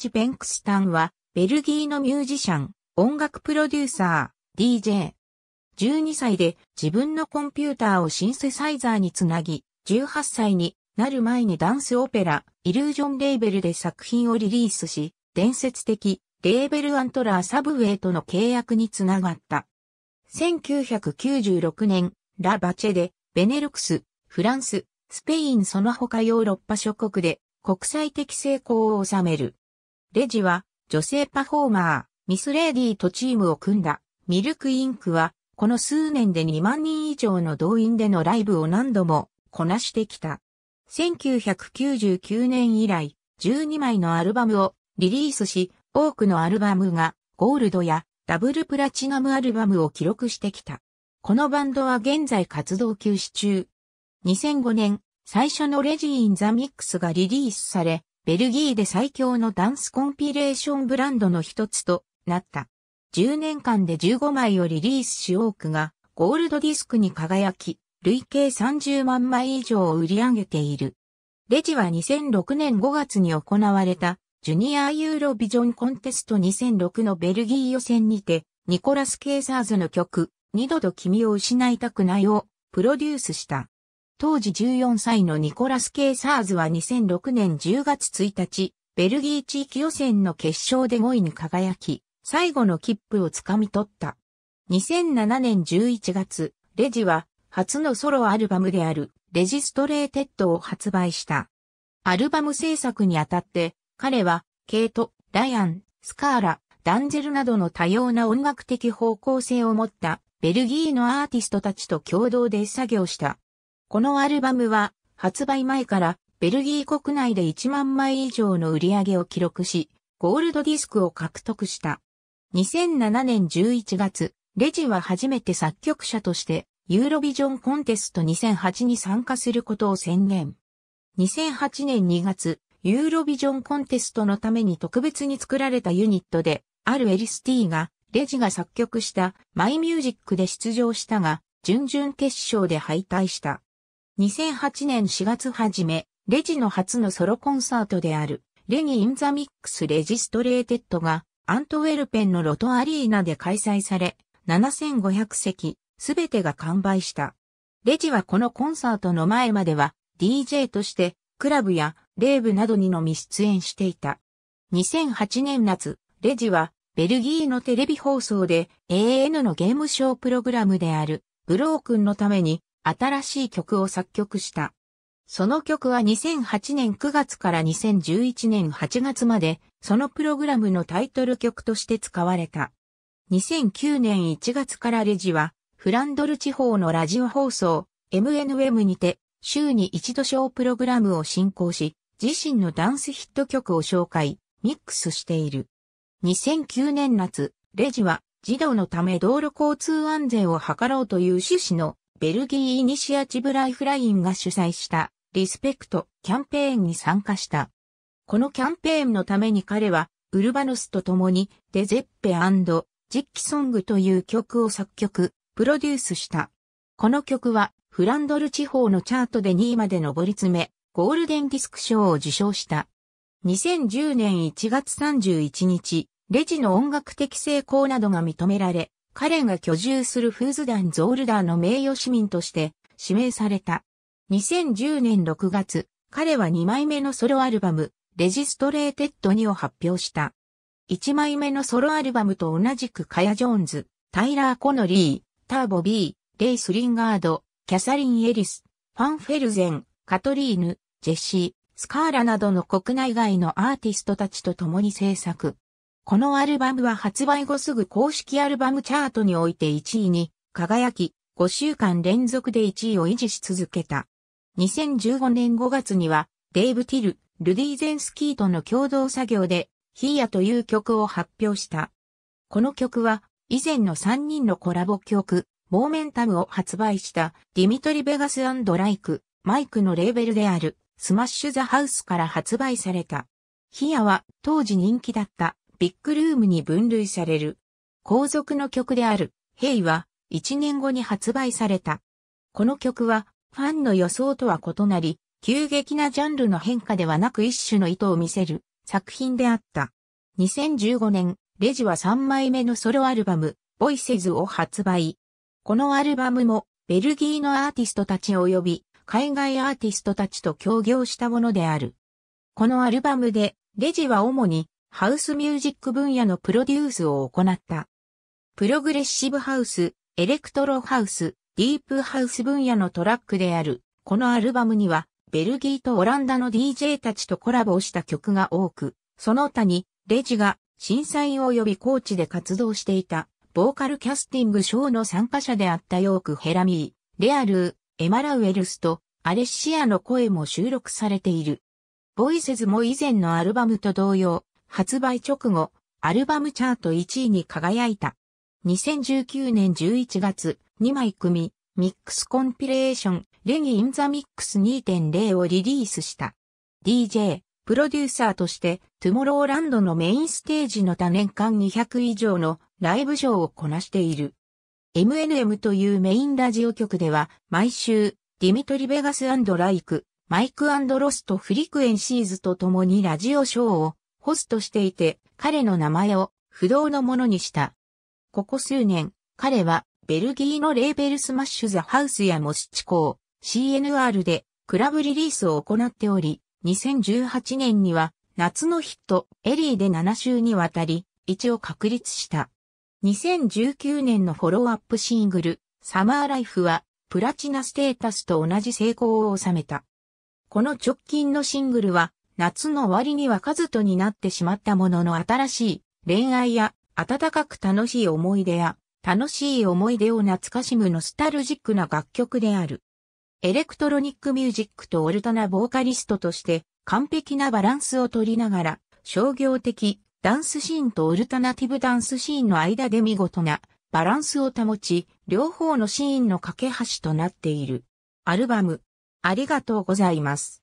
チ・ベンクスタンは、ベルギーのミュージシャン、音楽プロデューサー、DJ。12歳で自分のコンピューターをシンセサイザーにつなぎ、18歳になる前にダンスオペラ、イルージョンレーベルで作品をリリースし、伝説的、レーベルアントラーサブウェイとの契約につながった。1996年、ラ・バチェで、ベネルクス、フランス、スペインその他ヨーロッパ諸国で国際的成功を収める。レジは女性パフォーマー、ミスレーディーとチームを組んだ。ミルクインクは、この数年で2万人以上の動員でのライブを何度もこなしてきた。1999年以来、12枚のアルバムをリリースし、多くのアルバムがゴールドやダブルプラチナムアルバムを記録してきた。このバンドは現在活動休止中。2005年、最初のレジインザミックスがリリースされ、ベルギーで最強のダンスコンピレーションブランドの一つとなった。10年間で15枚をリリースし多くがゴールドディスクに輝き、累計30万枚以上を売り上げている。レジは2006年5月に行われたジュニアユーロビジョンコンテスト2006のベルギー予選にて、ニコラス・ケイサーズの曲、二度と君を失いたくないをプロデュースした。当時14歳のニコラス・ケイ・サーズは2006年10月1日、ベルギー地域予選の決勝で5位に輝き、最後の切符をつかみ取った。2007年11月、レジは初のソロアルバムであるレジストレーテッドを発売した。アルバム制作にあたって彼はケイト、ライアン、スカーラ、ダンゼルなどの多様な音楽的方向性を持ったベルギーのアーティストたちと共同で作業した。このアルバムは発売前からベルギー国内で1万枚以上の売り上げを記録し、ゴールドディスクを獲得した。2007年11月、レジは初めて作曲者としてユーロビジョンコンテスト2008に参加することを宣言。2008年2月、ユーロビジョンコンテストのために特別に作られたユニットで、あるエリスティが、レジが作曲したマイミュージックで出場したが、準々決勝で敗退した。2008年4月初め、レジの初のソロコンサートである、レギ・イン・ザ・ミックス・レジストレーテッドが、アントウェルペンのロトアリーナで開催され、7500席、すべてが完売した。レジはこのコンサートの前までは、DJ として、クラブや、レーブなどにのみ出演していた。2008年夏、レジは、ベルギーのテレビ放送で、AN のゲームショープログラムである、ブロー君のために、新しい曲を作曲した。その曲は2008年9月から2011年8月まで、そのプログラムのタイトル曲として使われた。2009年1月からレジは、フランドル地方のラジオ放送、MNM にて、週に一度小プログラムを進行し、自身のダンスヒット曲を紹介、ミックスしている。2009年夏、レジは、児童のため道路交通安全を図ろうという趣旨のベルギーイニシアチブライフラインが主催したリスペクトキャンペーンに参加した。このキャンペーンのために彼はウルバノスと共にデゼッペジッキソングという曲を作曲、プロデュースした。この曲はフランドル地方のチャートで2位まで上り詰め、ゴールデンディスク賞を受賞した。2010年1月31日、レジの音楽的成功などが認められ、彼が居住するフーズダン・ゾールダーの名誉市民として指名された。2010年6月、彼は2枚目のソロアルバム、レジストレーテッド2を発表した。1枚目のソロアルバムと同じくカヤ・ジョーンズ、タイラー・コノリー、ターボ・ビー、レイ・スリンガード、キャサリン・エリス、ファン・フェルゼン、カトリーヌ、ジェシー、スカーラなどの国内外のアーティストたちと共に制作。このアルバムは発売後すぐ公式アルバムチャートにおいて1位に輝き、5週間連続で1位を維持し続けた。2015年5月には、デイブ・ティル、ルディ・ゼンスキーとの共同作業で、ヒーヤという曲を発表した。この曲は、以前の3人のコラボ曲、モーメンタムを発売したディミトリ・ベガスライク、マイクのレーベルであるスマッシュ・ザ・ハウスから発売された。ヒアは当時人気だったビッグルームに分類される。後続の曲である、ヘイは、1年後に発売された。この曲は、ファンの予想とは異なり、急激なジャンルの変化ではなく一種の意図を見せる作品であった。2015年、レジは3枚目のソロアルバム、ボイセズを発売。このアルバムも、ベルギーのアーティストたち及び、海外アーティストたちと協業したものである。このアルバムで、レジは主にハウスミュージック分野のプロデュースを行った。プログレッシブハウス、エレクトロハウス、ディープハウス分野のトラックである、このアルバムには、ベルギーとオランダの DJ たちとコラボをした曲が多く、その他に、レジが審査員及びコーチで活動していた、ボーカルキャスティングショーの参加者であったヨーク・ヘラミー、レアルー、エマラウエルスと、アレッシアの声も収録されている。ボイセズも以前のアルバムと同様、発売直後、アルバムチャート1位に輝いた。2019年11月、2枚組、ミックスコンピレーション、レギインザミックス2.0をリリースした。DJ、プロデューサーとして、トゥモローランドのメインステージの他年間200以上のライブショーをこなしている。MNM というメインラジオ局では、毎週、ディミトリ・ベガスライク、マイクロスト・フリクエンシーズと共にラジオショーをホストしていて、彼の名前を不動のものにした。ここ数年、彼はベルギーのレーベルスマッシュザハウスやモスチコー、CNR でクラブリリースを行っており、2018年には夏のヒットエリーで7週にわたり、一応確立した。2019年のフォローアップシングル、サマーライフは、プラチナステータスと同じ成功を収めた。この直近のシングルは、夏の終わりには数とになってしまったものの新しい恋愛や温かく楽しい思い出や楽しい思い出を懐かしむノスタルジックな楽曲である。エレクトロニックミュージックとオルタナボーカリストとして完璧なバランスを取りながら商業的ダンスシーンとオルタナティブダンスシーンの間で見事なバランスを保ち、両方のシーンの架け橋となっている。アルバム、ありがとうございます。